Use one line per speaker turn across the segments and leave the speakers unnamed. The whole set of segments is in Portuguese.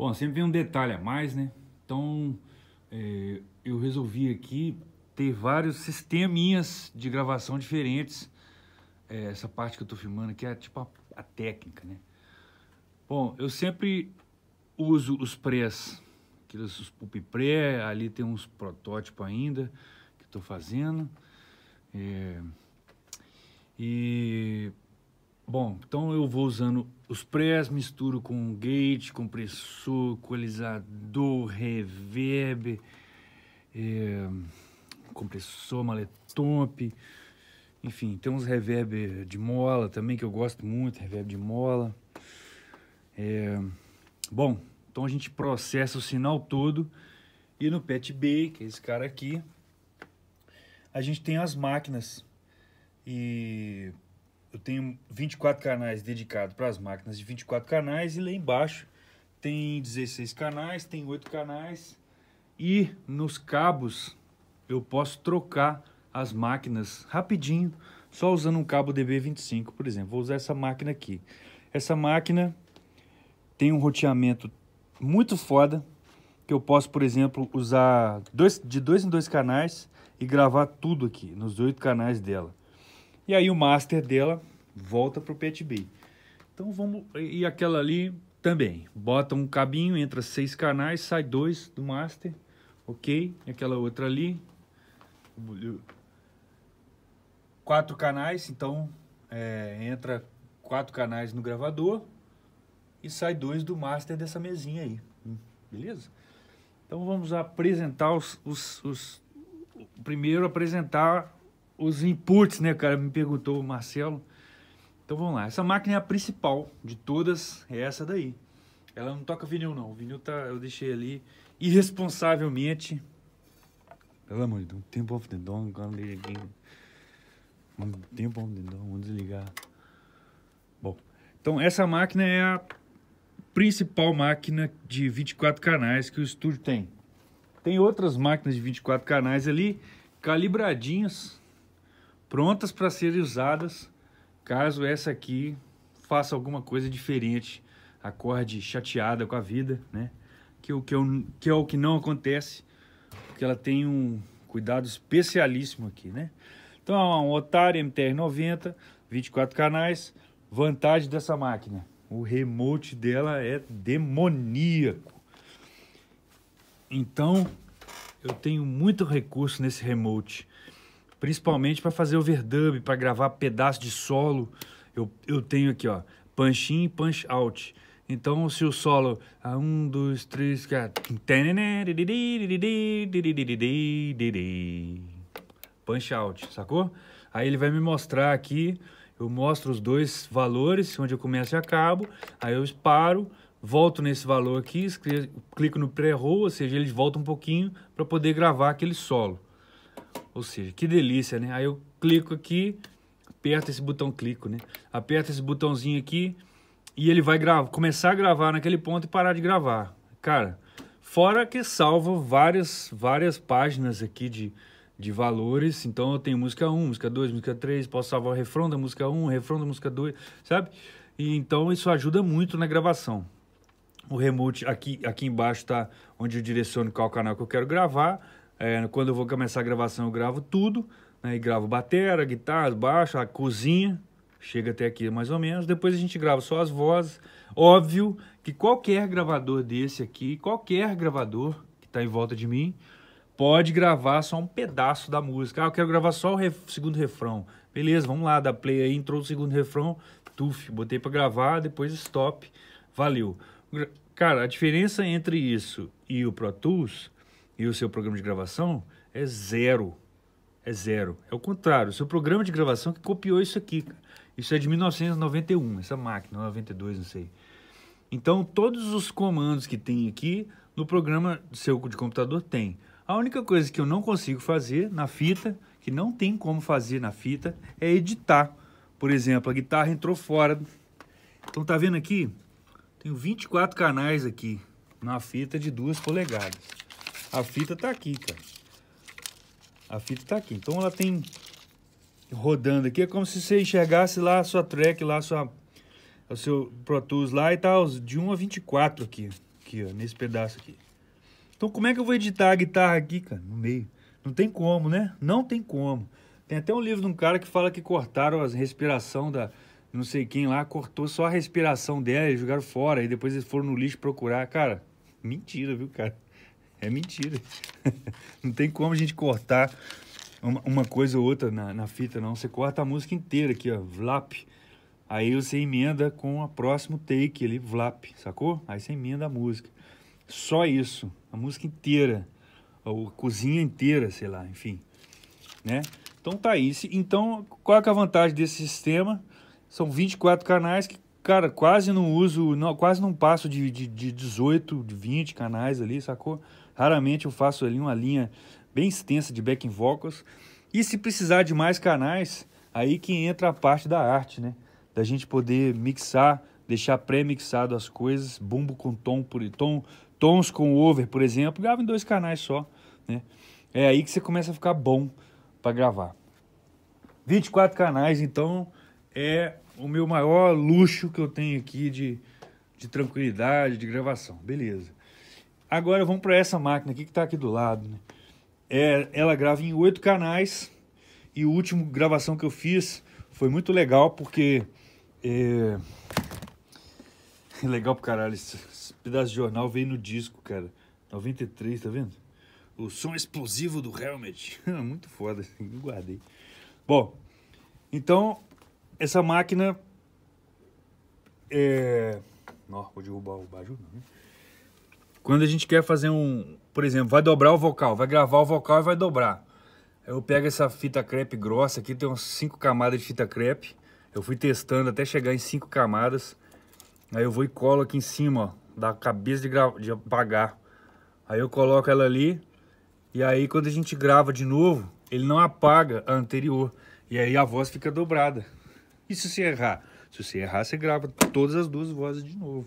Bom, sempre vem um detalhe a mais, né? Então, é, eu resolvi aqui ter vários sisteminhas de gravação diferentes. É, essa parte que eu tô filmando aqui é tipo a, a técnica, né? Bom, eu sempre uso os press, aqueles os pulp pré, ali tem uns protótipos ainda que estou fazendo. É, e Bom, então eu vou usando os prés, misturo com gate, compressor, equalizador, reverb, é, compressor, maletomp, enfim, tem uns reverb de mola também que eu gosto muito, reverb de mola. É, bom, então a gente processa o sinal todo e no Pet B, que é esse cara aqui, a gente tem as máquinas e eu tenho 24 canais dedicados para as máquinas de 24 canais e lá embaixo tem 16 canais, tem 8 canais e nos cabos eu posso trocar as máquinas rapidinho, só usando um cabo DB25, por exemplo. Vou usar essa máquina aqui. Essa máquina tem um roteamento muito foda, que eu posso, por exemplo, usar dois, de dois em dois canais e gravar tudo aqui, nos oito canais dela. E aí o master dela volta para o PetB. Então vamos. E aquela ali também. Bota um cabinho, entra seis canais, sai dois do master. Ok. E aquela outra ali. Quatro canais, então é, entra quatro canais no gravador e sai dois do master dessa mesinha aí. Hum, beleza? Então vamos apresentar os, os, os primeiro apresentar os inputs, né, cara? Me perguntou o Marcelo. Então vamos lá. Essa máquina é a principal de todas, é essa daí. Ela não toca vinil, não. O vinil tá, eu deixei ali irresponsavelmente. Pelo amor de Deus, tempo off the dawn, gonna leave aqui. Tempo off the dawn, vamos desligar. Bom, então essa máquina é a principal máquina de 24 canais que o estúdio tem. Tem outras máquinas de 24 canais ali, calibradinhas, prontas para serem usadas caso essa aqui faça alguma coisa diferente, acorde chateada com a vida, né? Que, é que, eu, que é o que não acontece, porque ela tem um cuidado especialíssimo aqui, né? Então é um Otário MTR90, 24 canais, vantagem dessa máquina, o remote dela é demoníaco. Então, eu tenho muito recurso nesse remote principalmente para fazer overdub, para gravar pedaço de solo. Eu, eu tenho aqui, ó, punch in e punch out. Então, se o solo. Ah, um, dois, três, quatro. Punch out, sacou? Aí ele vai me mostrar aqui. Eu mostro os dois valores, onde eu começo e acabo. Aí eu paro, volto nesse valor aqui, clico no pré-roll, ou seja, ele volta um pouquinho para poder gravar aquele solo. Ou seja, que delícia, né? Aí eu clico aqui, aperta esse botão clico, né? Aperta esse botãozinho aqui e ele vai gravar, começar a gravar naquele ponto e parar de gravar. Cara, fora que salva várias, várias páginas aqui de, de valores. Então eu tenho música 1, música 2, música 3, posso salvar o refrão da música 1, refrão da música 2, sabe? E então isso ajuda muito na gravação. O remote aqui, aqui embaixo tá onde eu direciono qual canal que eu quero gravar é, quando eu vou começar a gravação, eu gravo tudo, né? E gravo batera, guitarra, baixo, a cozinha, chega até aqui mais ou menos. Depois a gente grava só as vozes. Óbvio que qualquer gravador desse aqui, qualquer gravador que está em volta de mim, pode gravar só um pedaço da música. Ah, eu quero gravar só o ref... segundo refrão. Beleza, vamos lá, dá play aí, entrou o segundo refrão, tuf, botei para gravar, depois stop, valeu. Cara, a diferença entre isso e o Pro Tools e o seu programa de gravação é zero. É zero. É o contrário. O seu programa de gravação que copiou isso aqui. Isso é de 1991, essa máquina, 92, não sei. Então, todos os comandos que tem aqui no programa do seu de computador tem. A única coisa que eu não consigo fazer na fita, que não tem como fazer na fita, é editar. Por exemplo, a guitarra entrou fora. Então, tá vendo aqui? Tenho 24 canais aqui na fita de duas polegadas. A fita tá aqui, cara. A fita tá aqui. Então ela tem rodando aqui. É como se você enxergasse lá a sua track, lá a sua, o seu Pro Tools lá e tal, tá de 1 a 24 aqui. Aqui, ó, nesse pedaço aqui. Então como é que eu vou editar a guitarra aqui, cara? No meio. Não tem como, né? Não tem como. Tem até um livro de um cara que fala que cortaram a respiração da não sei quem lá, cortou só a respiração dela e jogaram fora. E depois eles foram no lixo procurar. Cara, mentira, viu, cara? É mentira. não tem como a gente cortar uma, uma coisa ou outra na, na, fita, não. Você corta a música inteira aqui, ó, vlap. Aí você emenda com o próximo take ali, vlap, sacou? Aí você emenda a música. Só isso, a música inteira, ou a cozinha inteira, sei lá, enfim, né? Então tá aí. Então, qual é, é a vantagem desse sistema? São 24 canais que, cara, quase não uso, não, quase não passo de, de, de 18, de 20 canais ali, sacou? Raramente eu faço ali uma linha bem extensa de backing vocals. E se precisar de mais canais, aí que entra a parte da arte, né? Da gente poder mixar, deixar pré-mixado as coisas, bumbo com tom por tom, tons com over, por exemplo, grava em dois canais só, né? É aí que você começa a ficar bom para gravar. 24 canais, então é o meu maior luxo que eu tenho aqui de, de tranquilidade, de gravação. Beleza. Agora vamos para essa máquina aqui que está aqui do lado. Né? É, ela grava em oito canais e o último gravação que eu fiz foi muito legal porque é... legal pro caralho esse, esse pedaço de jornal veio no disco, cara. 93, tá vendo? O som explosivo do Helmet. muito foda, eu guardei. Bom, então essa máquina é... Não, vou derrubar o baju, não, né? Quando a gente quer fazer um, por exemplo, vai dobrar o vocal, vai gravar o vocal e vai dobrar. Eu pego essa fita crepe grossa aqui, tem uns 5 camadas de fita crepe. Eu fui testando até chegar em 5 camadas. Aí eu vou e colo aqui em cima, ó, da cabeça de, de apagar. Aí eu coloco ela ali, e aí quando a gente grava de novo, ele não apaga a anterior. E aí a voz fica dobrada. E se você errar? Se você errar, você grava todas as duas vozes de novo.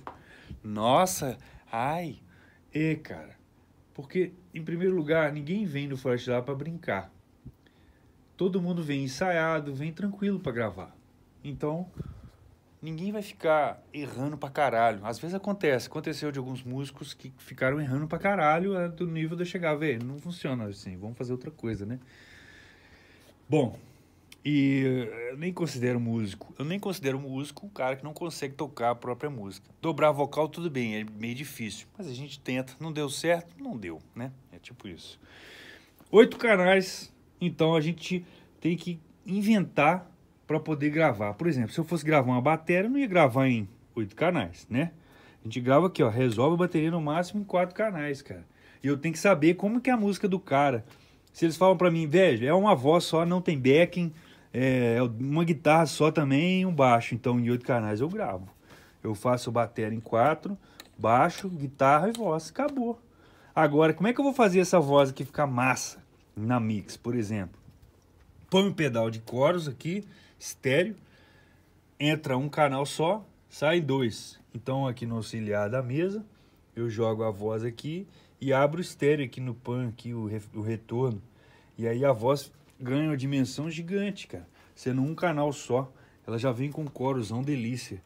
Nossa, ai... É, cara. Porque, em primeiro lugar, ninguém vem no Forest Lab para brincar. Todo mundo vem ensaiado, vem tranquilo para gravar. Então, ninguém vai ficar errando pra caralho. Às vezes acontece. Aconteceu de alguns músicos que ficaram errando pra caralho é do nível de eu chegar, velho, não funciona assim, vamos fazer outra coisa, né? Bom, e eu nem considero músico. Eu nem considero músico um cara que não consegue tocar a própria música. Dobrar vocal, tudo bem, é meio difícil. Mas a gente tenta. Não deu certo? Não deu, né? É tipo isso. Oito canais, então a gente tem que inventar para poder gravar. Por exemplo, se eu fosse gravar uma bateria, eu não ia gravar em oito canais, né? A gente grava aqui, ó, resolve a bateria no máximo em quatro canais, cara. E eu tenho que saber como que é a música do cara. Se eles falam para mim, velho, é uma voz só, não tem backing, é, uma guitarra só também e um baixo. Então, em oito canais eu gravo. Eu faço bateria em quatro, baixo, guitarra e voz. Acabou. Agora, como é que eu vou fazer essa voz aqui ficar massa na mix, por exemplo? Põe um pedal de coros aqui, estéreo, entra um canal só, sai dois. Então, aqui no auxiliar da mesa, eu jogo a voz aqui e abro o estéreo aqui no pan, aqui, o, re, o retorno. E aí a voz ganha uma dimensão gigante, cara. Sendo um canal só, ela já vem com um corozão delícia.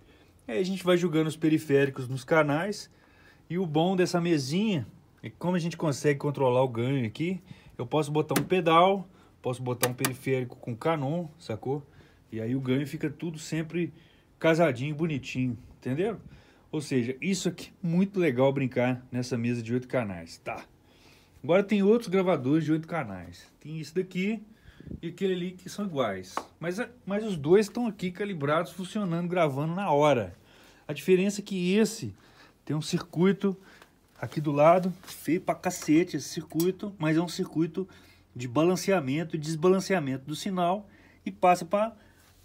Aí a gente vai jogando os periféricos nos canais. E o bom dessa mesinha é que como a gente consegue controlar o ganho aqui, eu posso botar um pedal, posso botar um periférico com Canon, sacou? E aí o ganho fica tudo sempre casadinho, bonitinho, entenderam? Ou seja, isso aqui é muito legal brincar nessa mesa de oito canais, tá? Agora tem outros gravadores de oito canais. Tem isso daqui, e aquele ali que são iguais. Mas, é, mas os dois estão aqui calibrados, funcionando, gravando na hora. A diferença é que esse tem um circuito aqui do lado, feio pra cacete esse circuito, mas é um circuito de balanceamento e desbalanceamento do sinal e passa para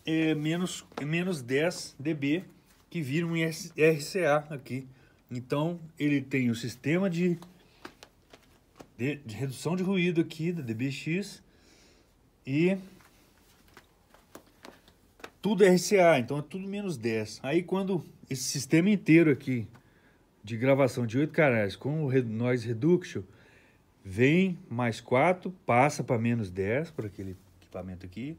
é, menos, menos 10 dB, que vira um RCA aqui. Então ele tem o sistema de, de, de redução de ruído aqui da DBX e tudo é RCA, então é tudo menos 10. Aí quando esse sistema inteiro aqui de gravação de 8 canais com o noise reduction vem mais 4, passa para menos 10 para aquele equipamento aqui,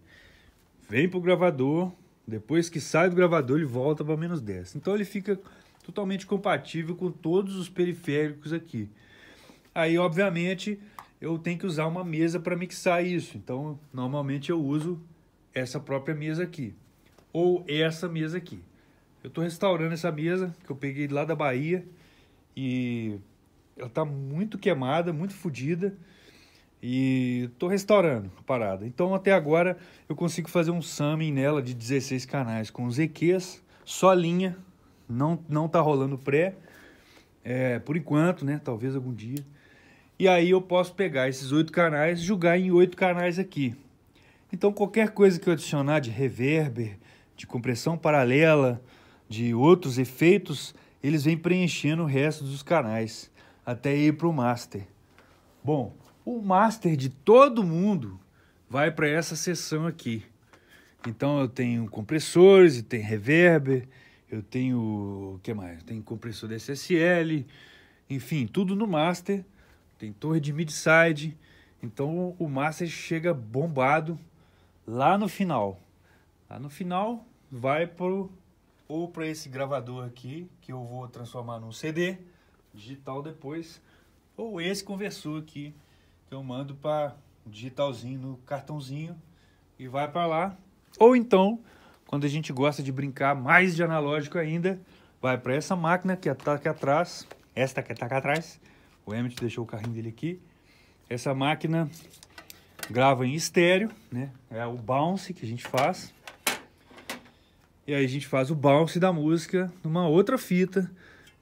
vem para o gravador, depois que sai do gravador ele volta para menos 10. Então ele fica totalmente compatível com todos os periféricos aqui. Aí obviamente eu tenho que usar uma mesa para mixar isso. Então, normalmente eu uso essa própria mesa aqui, ou essa mesa aqui. Eu estou restaurando essa mesa que eu peguei lá da Bahia e ela está muito queimada, muito fodida e estou restaurando a parada. Então, até agora eu consigo fazer um summing nela de 16 canais com os só linha, não não tá rolando pré. É, por enquanto, né? Talvez algum dia. E aí eu posso pegar esses oito canais e jogar em oito canais aqui. Então qualquer coisa que eu adicionar de reverber, de compressão paralela, de outros efeitos, eles vêm preenchendo o resto dos canais até ir para o master. Bom, o master de todo mundo vai para essa seção aqui. Então eu tenho compressores, tem reverb, eu tenho o que mais? Tem compressor SSL, enfim, tudo no master tem torre de midside. Então o Master chega bombado lá no final. Lá no final vai pro ou para esse gravador aqui que eu vou transformar num CD digital depois, ou esse conversor aqui que eu mando para digitalzinho no cartãozinho e vai para lá. Ou então, quando a gente gosta de brincar mais de analógico ainda, vai para essa máquina que tá aqui atrás, esta que tá aqui atrás o Emmett deixou o carrinho dele aqui. Essa máquina grava em estéreo, né? É o bounce que a gente faz. E aí a gente faz o bounce da música numa outra fita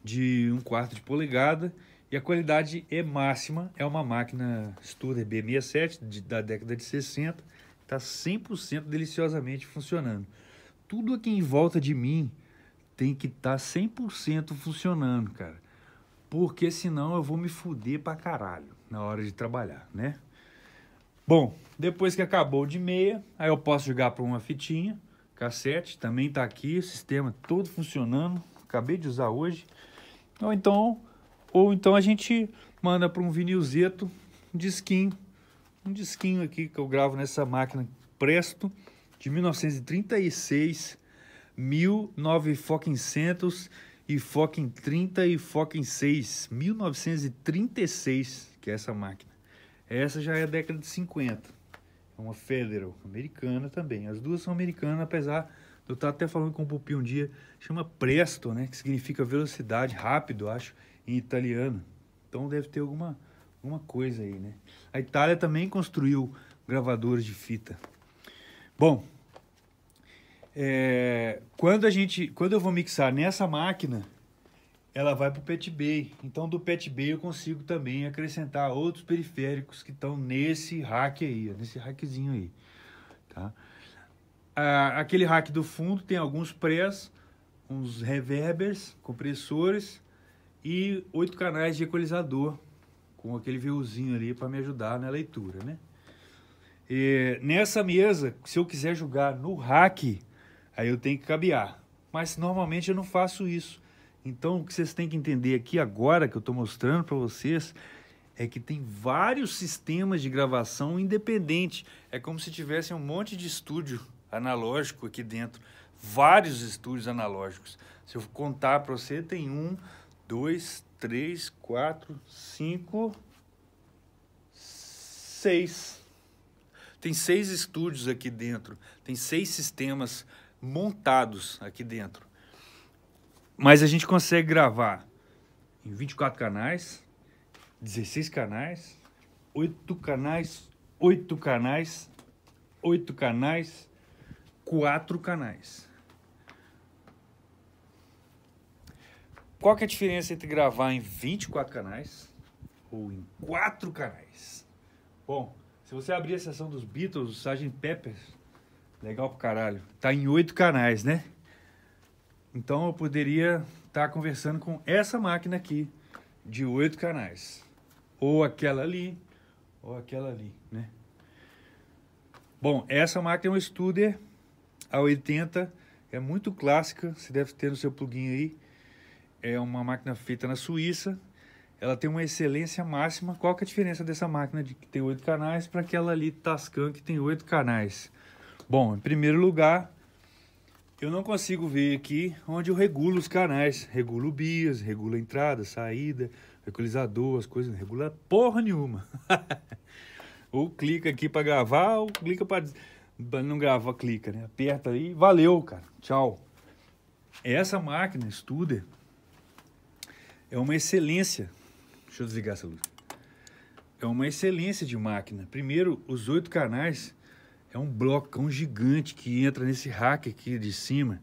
de um quarto de polegada. E a qualidade é máxima. É uma máquina Studer B67 de, da década de 60. Está 100% deliciosamente funcionando. Tudo aqui em volta de mim tem que estar tá 100% funcionando, cara porque senão eu vou me fuder pra caralho na hora de trabalhar, né? Bom, depois que acabou de meia, aí eu posso jogar para uma fitinha, cassete, também tá aqui, o sistema todo funcionando, acabei de usar hoje. Ou então, ou então a gente manda para um vinilzeto, um disquinho, um disquinho aqui que eu gravo nessa máquina Presto de 1936, 1900 e foca em 30 e foca em 6, 1936, que é essa máquina. Essa já é a década de 50. É uma Federal, americana também. As duas são americanas, apesar de eu estar até falando com o Pupi um dia, chama Presto, né? Que significa velocidade, rápido, acho, em italiano. Então deve ter alguma, alguma coisa aí, né? A Itália também construiu gravadores de fita. Bom, é, quando a gente, quando eu vou mixar nessa máquina, ela vai para o Pet Bay. Então do Pet Bay eu consigo também acrescentar outros periféricos que estão nesse rack aí, nesse rackzinho aí, tá? Ah, aquele rack do fundo tem alguns press, uns reverbers, compressores e oito canais de equalizador com aquele violzinho ali para me ajudar na leitura, né? E é, nessa mesa, se eu quiser jogar no rack Aí eu tenho que cabear. Mas normalmente eu não faço isso. Então o que vocês têm que entender aqui agora que eu estou mostrando para vocês é que tem vários sistemas de gravação independente. É como se tivessem um monte de estúdio analógico aqui dentro. Vários estúdios analógicos. Se eu contar para você, tem um, dois, três, quatro, cinco, seis. Tem seis estúdios aqui dentro. Tem seis sistemas analógicos montados aqui dentro. Mas a gente consegue gravar em 24 canais, 16 canais, 8 canais, 8 canais, 8 canais, 4 canais. Qual que é a diferença entre gravar em 24 canais ou em 4 canais? Bom, se você abrir a seção dos Beatles, do Sgt. Peppers, Legal pro caralho. Tá em oito canais, né? Então eu poderia estar tá conversando com essa máquina aqui de oito canais. Ou aquela ali, ou aquela ali, né? Bom, essa máquina é um Studer A80, é muito clássica, você deve ter no seu plugin aí. É uma máquina feita na Suíça, ela tem uma excelência máxima. Qual que é a diferença dessa máquina de que tem oito canais para aquela ali Tascam que tem oito canais? Bom, em primeiro lugar, eu não consigo ver aqui onde eu regulo os canais. Regulo bias, regulo entrada, saída, equalizador, as coisas. Não regula porra nenhuma. ou clica aqui para gravar, ou clica para não gravar, clica, né? Aperta aí, valeu, cara. Tchau. Essa máquina, Studer, é uma excelência. Deixa eu desligar essa luz. É uma excelência de máquina. Primeiro, os oito canais é um blocão gigante que entra nesse rack aqui de cima.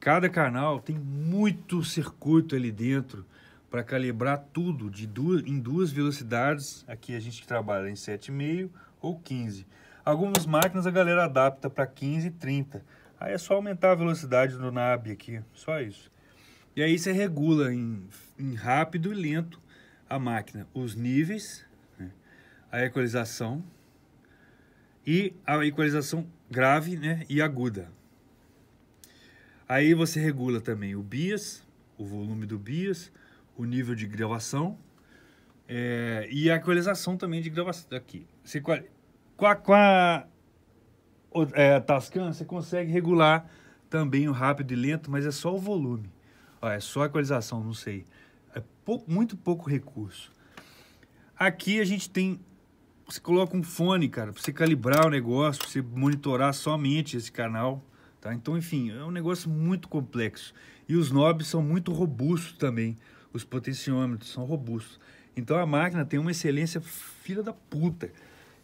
Cada canal tem muito circuito ali dentro para calibrar tudo de duas, em duas velocidades. Aqui a gente trabalha em 7,5 ou 15. Algumas máquinas a galera adapta para 15 e 30. Aí é só aumentar a velocidade do NAB aqui, só isso. E aí você regula em, em rápido e lento a máquina, os níveis, né? a equalização, e a equalização grave né, e aguda. Aí você regula também o bias, o volume do bias, o nível de gravação é, e a equalização também de gravação. Aqui. Você, com a, com a é, eh, Tascam, você consegue regular também o rápido e lento, mas é só o volume. Ó, é só a equalização, não sei. É muito pouco recurso. Aqui a gente tem você coloca um fone, cara, pra você calibrar o negócio, pra você monitorar somente esse canal, tá? Então, enfim, é um negócio muito complexo. E os knobs são muito robustos também, os potenciômetros são robustos. Então a máquina tem uma excelência filha da puta.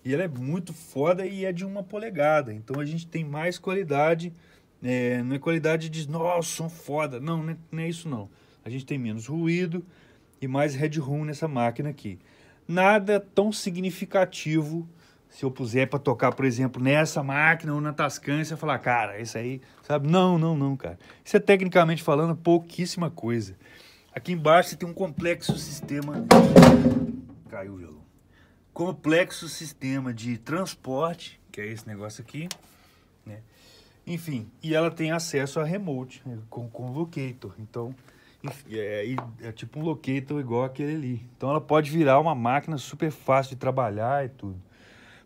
E ela é muito foda e é de uma polegada. Então a gente tem mais qualidade. É, não é qualidade de, nossa, som foda. Não, não é, não é isso não. A gente tem menos ruído e mais headroom nessa máquina aqui nada tão significativo. Se eu puser para tocar, por exemplo, nessa máquina ou na Tascam, você falar, cara, isso aí, sabe? Não, não, não, cara. Isso é tecnicamente falando pouquíssima coisa. Aqui embaixo você tem um complexo sistema. Caiu o violão. Complexo sistema de transporte, que é esse negócio aqui, né? Enfim, e ela tem acesso a remote, né, com convocator. Então, é, é tipo um locator igual aquele ali. Então ela pode virar uma máquina super fácil de trabalhar e tudo.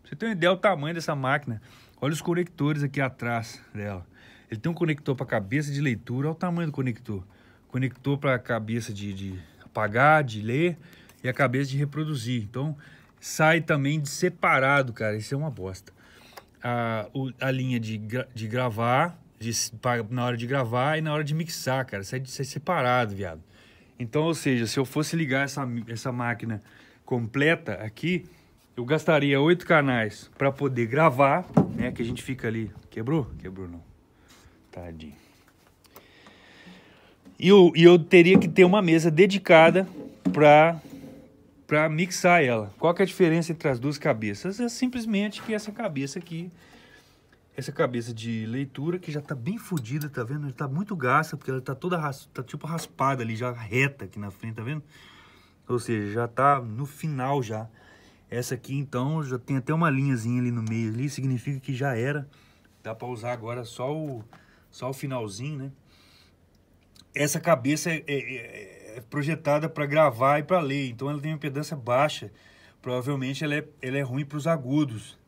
Pra você ter uma ideia do tamanho dessa máquina, olha os conectores aqui atrás dela. Ele tem um conector para cabeça de leitura, olha o tamanho do conector. Conector para cabeça de, de apagar, de ler e a cabeça de reproduzir. Então sai também de separado, cara. Isso é uma bosta. A, o, a linha de, gra, de gravar de, pra, na hora de gravar e na hora de mixar, cara. Sai, é sai é separado, viado. Então, ou seja, se eu fosse ligar essa, essa máquina completa aqui, eu gastaria oito canais para poder gravar, né? Que a gente fica ali. Quebrou? Quebrou não. Tadinho. E eu, e eu teria que ter uma mesa dedicada para para mixar ela. Qual que é a diferença entre as duas cabeças? É simplesmente que essa cabeça aqui essa cabeça de leitura que já tá bem fodida, tá vendo? Ele tá muito gasta, porque ela tá toda ras... tá tipo raspada ali, já reta aqui na frente, tá vendo? Ou seja, já tá no final já. Essa aqui então já tem até uma linhazinha ali no meio ali, significa que já era. Dá para usar agora só o só o finalzinho, né? Essa cabeça é, é, é, é projetada para gravar e para ler, então ela tem uma impedância baixa. Provavelmente ela é, ela é ruim para os agudos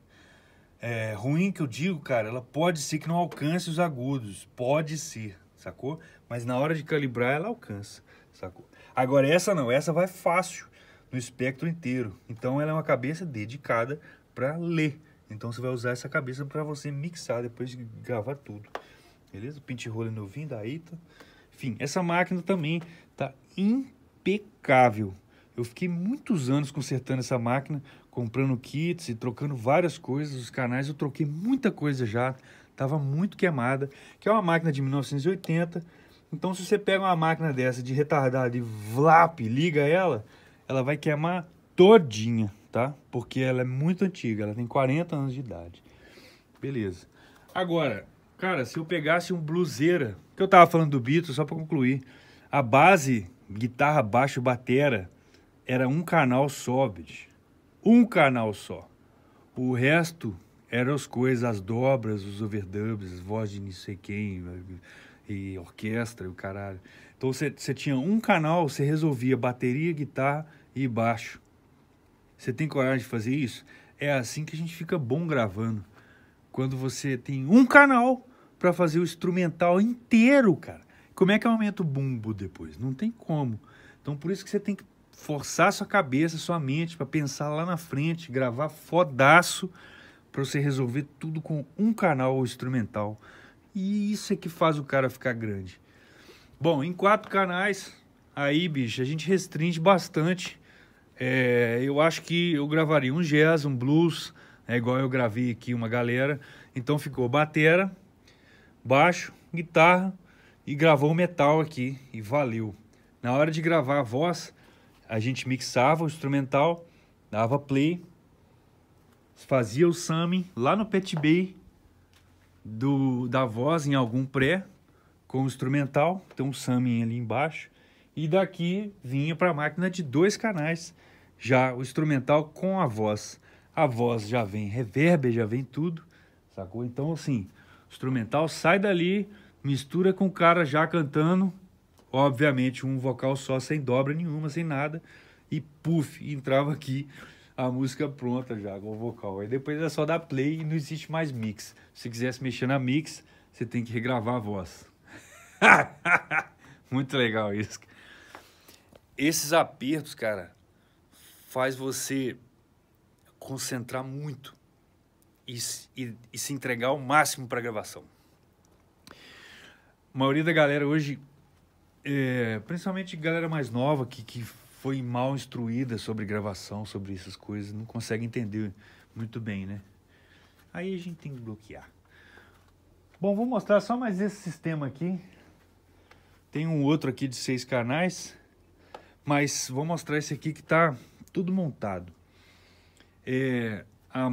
é, ruim que eu digo, cara, ela pode ser que não alcance os agudos, pode ser, sacou? Mas na hora de calibrar ela alcança, sacou? Agora essa não, essa vai fácil no espectro inteiro. Então ela é uma cabeça dedicada para ler. Então você vai usar essa cabeça para você mixar depois de gravar tudo. Beleza? Pint roller novinho da Ita. Enfim, essa máquina também tá impecável. Eu fiquei muitos anos consertando essa máquina comprando kits e trocando várias coisas, os canais, eu troquei muita coisa já, tava muito queimada, que é uma máquina de 1980, então se você pega uma máquina dessa de retardada e vlap, liga ela, ela vai queimar todinha, tá? Porque ela é muito antiga, ela tem 40 anos de idade. Beleza. Agora, cara, se eu pegasse um bluseira, que eu tava falando do Beatles, só para concluir, a base, guitarra, baixo, batera, era um canal só, bicho um canal só. O resto eram as coisas, as dobras, os overdubs, voz de não sei quem, e orquestra e o caralho. Então você tinha um canal, você resolvia bateria, guitarra e baixo. Você tem coragem de fazer isso? É assim que a gente fica bom gravando. Quando você tem um canal para fazer o instrumental inteiro, cara. Como é que aumenta o bumbo depois? Não tem como. Então por isso que você tem que forçar sua cabeça, sua mente para pensar lá na frente, gravar fodaço para você resolver tudo com um canal ou instrumental. E isso é que faz o cara ficar grande. Bom, em quatro canais, aí, bicho, a gente restringe bastante. É, eu acho que eu gravaria um jazz, um blues, é igual eu gravei aqui uma galera. Então ficou batera, baixo, guitarra e gravou metal aqui e valeu. Na hora de gravar a voz, a gente mixava o instrumental, dava play, fazia o summing lá no pet bay do, da voz em algum pré com o instrumental, então um summing ali embaixo, e daqui vinha para a máquina de dois canais, já o instrumental com a voz. A voz já vem reverb, já vem tudo, sacou? Então assim, o instrumental sai dali, mistura com o cara já cantando obviamente um vocal só, sem dobra nenhuma, sem nada, e puff entrava aqui a música pronta já com o vocal. Aí depois é só dar play e não existe mais mix. Se quisesse mexer na mix, você tem que regravar a voz. Muito legal isso. Esses apertos, cara, faz você concentrar muito e, e, e se entregar ao máximo para a gravação. A maioria da galera hoje é, principalmente galera mais nova que, que foi mal instruída sobre gravação, sobre essas coisas, não consegue entender muito bem, né? Aí a gente tem que bloquear. Bom, vou mostrar só mais esse sistema aqui. Tem um outro aqui de seis canais, mas vou mostrar esse aqui que tá tudo montado. É, a,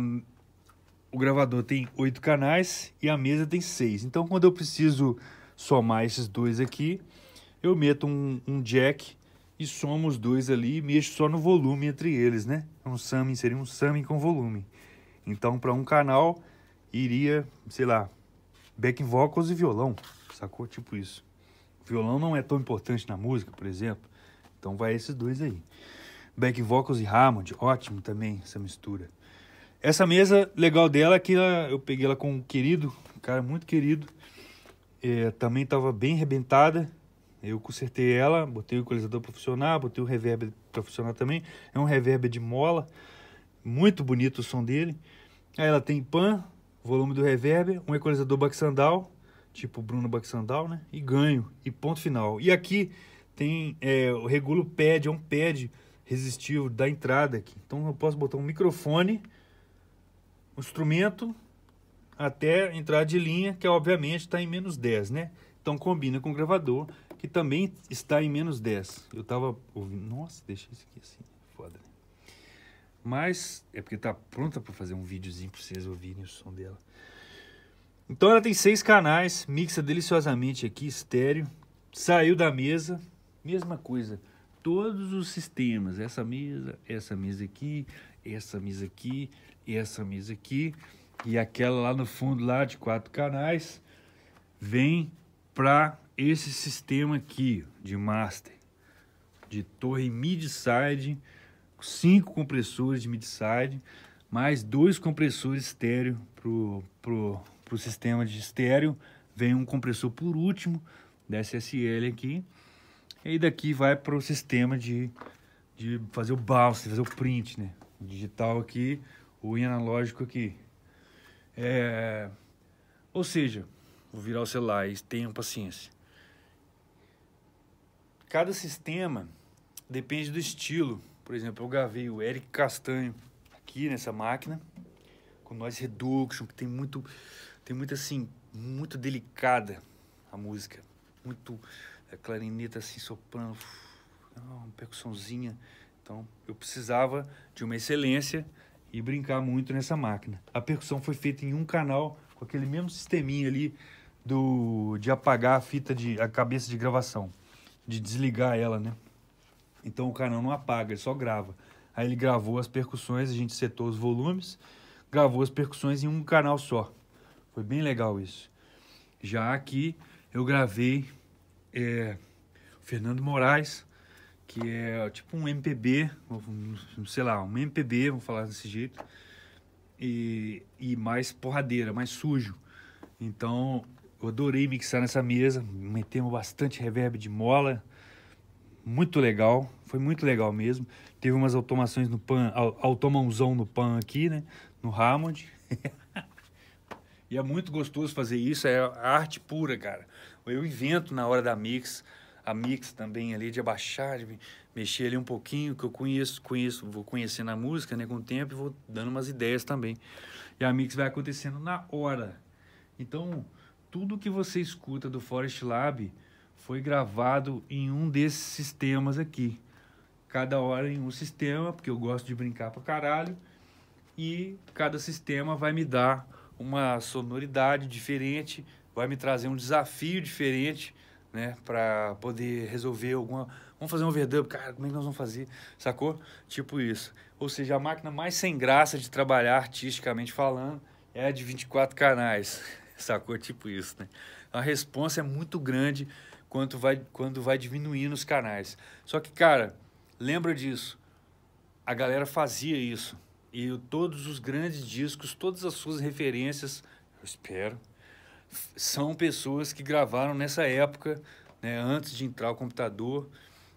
o gravador tem oito canais e a mesa tem seis. Então, quando eu preciso somar esses dois aqui, eu meto um, um jack e somo os dois ali e mexo só no volume entre eles, né? É um summing seria um summing com volume. Então, para um canal, iria, sei lá, back vocals e violão, sacou? Tipo isso. O violão não é tão importante na música, por exemplo. Então, vai esses dois aí. back vocals e Hammond, ótimo também essa mistura. Essa mesa, legal dela é que ela, eu peguei ela com um querido, um cara muito querido. É, também estava bem arrebentada eu consertei ela, botei o equalizador para funcionar, botei o reverb para funcionar também. É um reverb de mola, muito bonito o som dele. Aí ela tem pan, volume do reverb, um equalizador Baxandal, tipo Bruno Baxandal, né? E ganho, e ponto final. E aqui tem é, o regulo pad, é um pad resistivo da entrada aqui. Então eu posso botar um microfone, um instrumento, até entrar de linha, que obviamente está em menos 10, né? Então combina com o gravador, que também está em menos 10. Eu estava ouvindo. Nossa, deixa isso aqui assim. Foda, né? Mas é porque está pronta para fazer um videozinho para vocês ouvirem o som dela. Então ela tem seis canais, mixa deliciosamente aqui, estéreo. Saiu da mesa, mesma coisa. Todos os sistemas, essa mesa, essa mesa aqui, essa mesa aqui, essa mesa aqui e aquela lá no fundo lá de quatro canais, vem para esse sistema aqui de master, de torre mid-side, cinco compressores de mid-side, mais dois compressores estéreo pro, pro, pro sistema de estéreo, vem um compressor por último da SSL aqui, e daqui vai para o sistema de, de fazer o bounce, fazer o print, né? digital aqui, o analógico aqui. É... Ou seja, vou virar o celular e tenham paciência. Cada sistema depende do estilo. Por exemplo, eu gravei o Eric Castanho aqui nessa máquina, com Noise Reduction, que tem muito, tem muito assim, muito delicada a música. Muito é, clarineta assim, soprando, é uma percussãozinha. Então, eu precisava de uma excelência e brincar muito nessa máquina. A percussão foi feita em um canal com aquele mesmo sisteminha ali do de apagar a fita de a cabeça de gravação de desligar ela, né? Então o canal não apaga, ele só grava. Aí ele gravou as percussões, a gente setou os volumes, gravou as percussões em um canal só. Foi bem legal isso. Já aqui eu gravei é, o Fernando Moraes, que é tipo um MPB, sei lá, um MPB, vamos falar desse jeito, e, e mais porradeira, mais sujo. Então eu adorei mixar nessa mesa, metemos bastante reverb de mola, muito legal, foi muito legal mesmo. Teve umas automações no pan, automãozão no pan aqui, né? No Hammond. e é muito gostoso fazer isso, é arte pura, cara. Eu invento na hora da mix, a mix também ali de abaixar, de mexer ali um pouquinho, que eu conheço, conheço, vou conhecendo a música, né, com o tempo e vou dando umas ideias também. E a mix vai acontecendo na hora. Então, tudo que você escuta do Forest Lab foi gravado em um desses sistemas aqui. Cada hora em um sistema, porque eu gosto de brincar pra caralho. E cada sistema vai me dar uma sonoridade diferente, vai me trazer um desafio diferente, né? Pra poder resolver alguma. Vamos fazer um overdub, cara, como é que nós vamos fazer? Sacou? Tipo isso. Ou seja, a máquina mais sem graça de trabalhar artisticamente falando é a de 24 canais. Sacou? Tipo isso, né? A resposta é muito grande quanto vai, quando vai diminuindo os canais. Só que, cara, lembra disso. A galera fazia isso. E todos os grandes discos, todas as suas referências, eu espero, são pessoas que gravaram nessa época, né, antes de entrar o computador.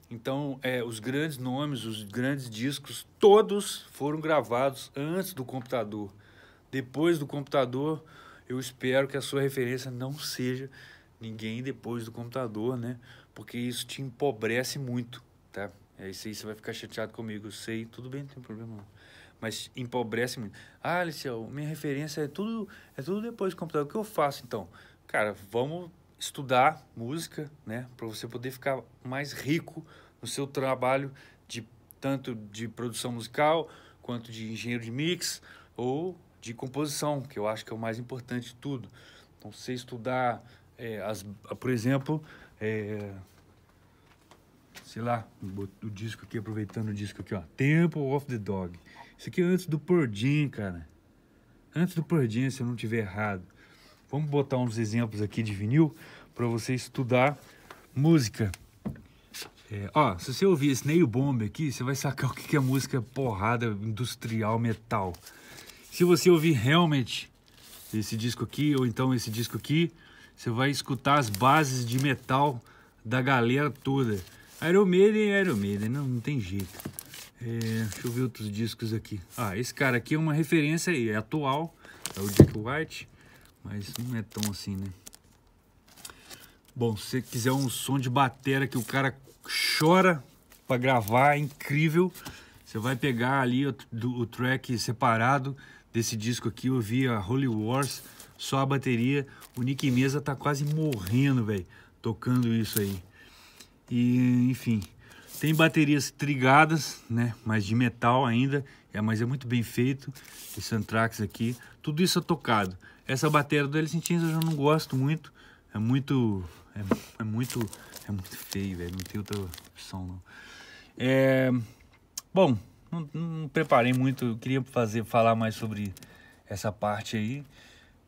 Então, é, os grandes nomes, os grandes discos, todos foram gravados antes do computador. Depois do computador, eu espero que a sua referência não seja ninguém depois do computador, né? Porque isso te empobrece muito, tá? É isso aí, você vai ficar chateado comigo. Eu sei, tudo bem, não tem problema Mas empobrece muito. Ah, Aliciel, minha referência é tudo, é tudo depois do computador. O que eu faço então? Cara, vamos estudar música, né? Para você poder ficar mais rico no seu trabalho de tanto de produção musical quanto de engenheiro de mix ou de composição, que eu acho que é o mais importante de tudo. Então, você estudar, é, as, por exemplo, é, sei lá, o disco aqui, aproveitando o disco aqui, ó, Temple of the Dog. Isso aqui é antes do Purdin, cara. Antes do Purdin, se eu não tiver errado. Vamos botar uns exemplos aqui de vinil para você estudar música. É, ó, se você ouvir esse Neil Bomb aqui, você vai sacar o que é música porrada industrial metal. Se você ouvir realmente esse disco aqui, ou então esse disco aqui, você vai escutar as bases de metal da galera toda. Iron Maiden é Iron Maiden, não, não tem jeito. É, deixa eu ver outros discos aqui. Ah, esse cara aqui é uma referência aí, é atual, é o Dick White, mas não é tão assim, né? Bom, se você quiser um som de batera que o cara chora para gravar, é incrível, você vai pegar ali o, do, o track separado, desse disco aqui, eu vi a Holy Wars, só a bateria. O Nick Mesa tá quase morrendo, velho, tocando isso aí. E, enfim, tem baterias trigadas, né, mas de metal ainda, é, mas é muito bem feito, esse Anthrax aqui. Tudo isso é tocado. Essa bateria do Alice in eu já não gosto muito, é muito, é, é muito, é muito feio, velho, não tem outra opção não. É... Bom, não, não preparei muito, eu queria fazer, falar mais sobre essa parte aí,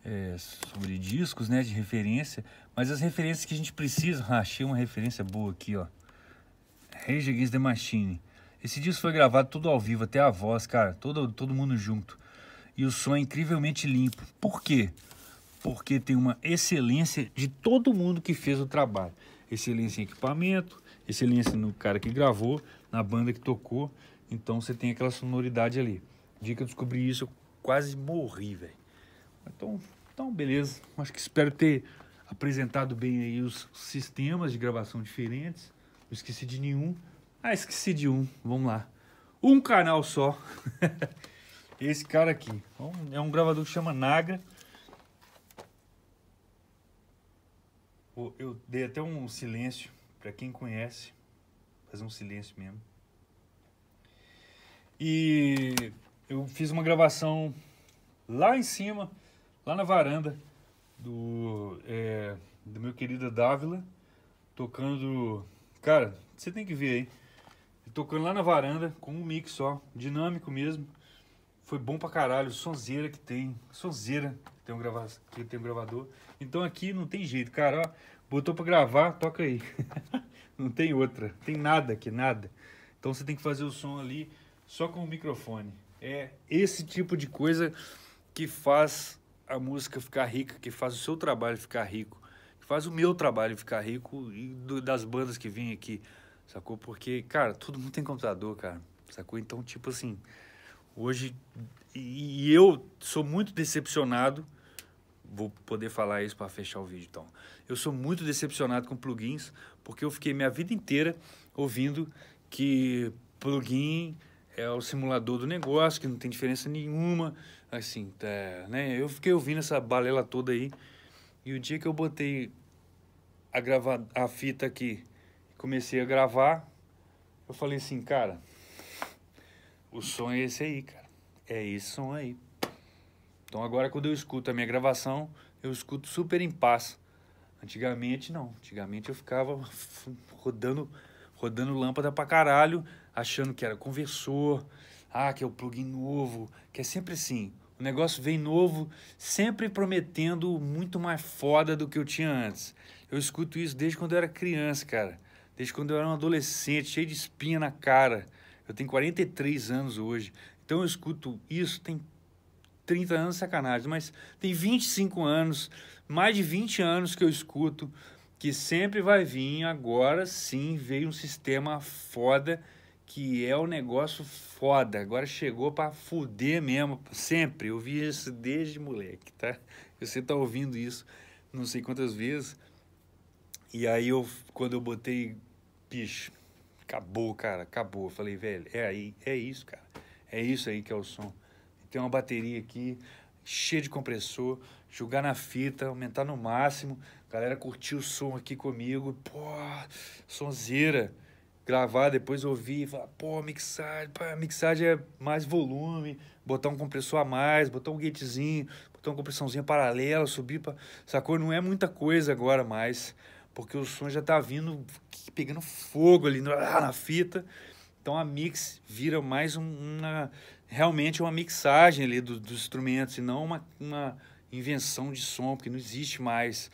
é, sobre discos, né, de referência. Mas as referências que a gente precisa, ah, achei uma referência boa aqui, ó. Rage Against the Machine. Esse disco foi gravado tudo ao vivo, até a voz, cara, todo, todo mundo junto. E o som é incrivelmente limpo. Por quê? Porque tem uma excelência de todo mundo que fez o trabalho. Excelência em equipamento, excelência no cara que gravou, na banda que tocou. Então você tem aquela sonoridade ali. O dia que eu descobri isso, eu quase morri, velho. Então, então, beleza. Acho que espero ter apresentado bem aí os sistemas de gravação diferentes. Não esqueci de nenhum. Ah, esqueci de um. Vamos lá. Um canal só. Esse cara aqui. Então, é um gravador que chama Nagra. Eu dei até um silêncio para quem conhece. Fazer um silêncio mesmo. E eu fiz uma gravação lá em cima, lá na varanda do, é, do meu querido Dávila, tocando. Cara, você tem que ver aí. Tocando lá na varanda com um mix só, dinâmico mesmo. Foi bom pra caralho, sonzeira que tem, sonzeira que tem um, grava... que tem um gravador. Então aqui não tem jeito, cara, ó, botou pra gravar, toca aí. não tem outra, tem nada aqui, nada. Então você tem que fazer o som ali só com o microfone. É esse tipo de coisa que faz a música ficar rica, que faz o seu trabalho ficar rico, que faz o meu trabalho ficar rico e do, das bandas que vêm aqui, sacou? Porque, cara, todo mundo tem computador, cara, sacou? Então, tipo assim, hoje. E, e eu sou muito decepcionado. Vou poder falar isso para fechar o vídeo, então. Eu sou muito decepcionado com plugins, porque eu fiquei minha vida inteira ouvindo que plugin é o simulador do negócio, que não tem diferença nenhuma. Assim, tá, né? Eu fiquei ouvindo essa balela toda aí. E o dia que eu botei a, grava a fita aqui comecei a gravar, eu falei assim, cara, o som é esse aí, cara. É esse som aí. Então agora quando eu escuto a minha gravação, eu escuto super em paz. Antigamente não. Antigamente eu ficava rodando rodando lâmpada pra caralho, achando que era conversor, ah, que é o plugin novo, que é sempre assim. O negócio vem novo, sempre prometendo muito mais foda do que eu tinha antes. Eu escuto isso desde quando eu era criança, cara. Desde quando eu era um adolescente, cheio de espinha na cara. Eu tenho 43 anos hoje. Então eu escuto isso tem 30 anos, sacanagem, mas tem 25 anos, mais de 20 anos que eu escuto que sempre vai vir. Agora sim veio um sistema foda que é um negócio foda. Agora chegou para fuder mesmo, sempre. Eu vi isso desde moleque, tá? Você tá ouvindo isso não sei quantas vezes. E aí eu quando eu botei, bicho, acabou, cara, acabou. Eu falei, velho, é aí, é isso, cara. É isso aí que é o som. Tem uma bateria aqui cheia de compressor, jogar na fita, aumentar no máximo, a galera curtiu o som aqui comigo. Pô, sonzeira. Gravar, depois ouvir, falar, pô, mixagem, pá, mixagem é mais volume, botar um compressor a mais, botar um gatezinho, botar uma compressãozinha paralela, subir pra. Sacou? Não é muita coisa agora mais, porque o som já tá vindo, pegando fogo ali ah, na fita. Então a mix vira mais uma. Realmente uma mixagem ali do, dos instrumentos, e não uma, uma invenção de som, que não existe mais.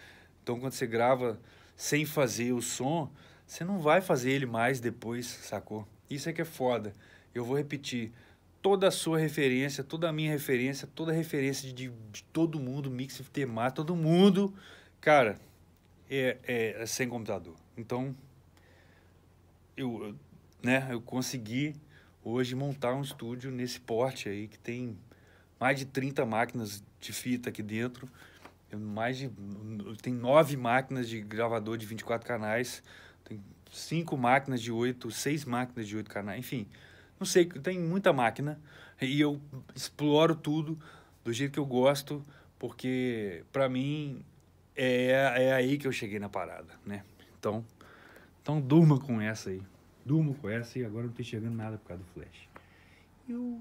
Então, quando você grava sem fazer o som, você não vai fazer ele mais depois, sacou? Isso é que é foda. Eu vou repetir. Toda a sua referência, toda a minha referência, toda a referência de, de todo mundo, Mix Temar, todo mundo, cara, é, é, é sem computador. Então, eu, né, eu consegui hoje montar um estúdio nesse porte aí, que tem mais de 30 máquinas de fita aqui dentro mais de. Tem nove máquinas de gravador de 24 canais, tem cinco máquinas de oito, seis máquinas de oito canais, enfim. Não sei, tem muita máquina e eu exploro tudo do jeito que eu gosto, porque para mim é, é aí que eu cheguei na parada, né? Então, então durma com essa aí. Durma com essa e agora não tô enxergando nada por causa do flash. E eu...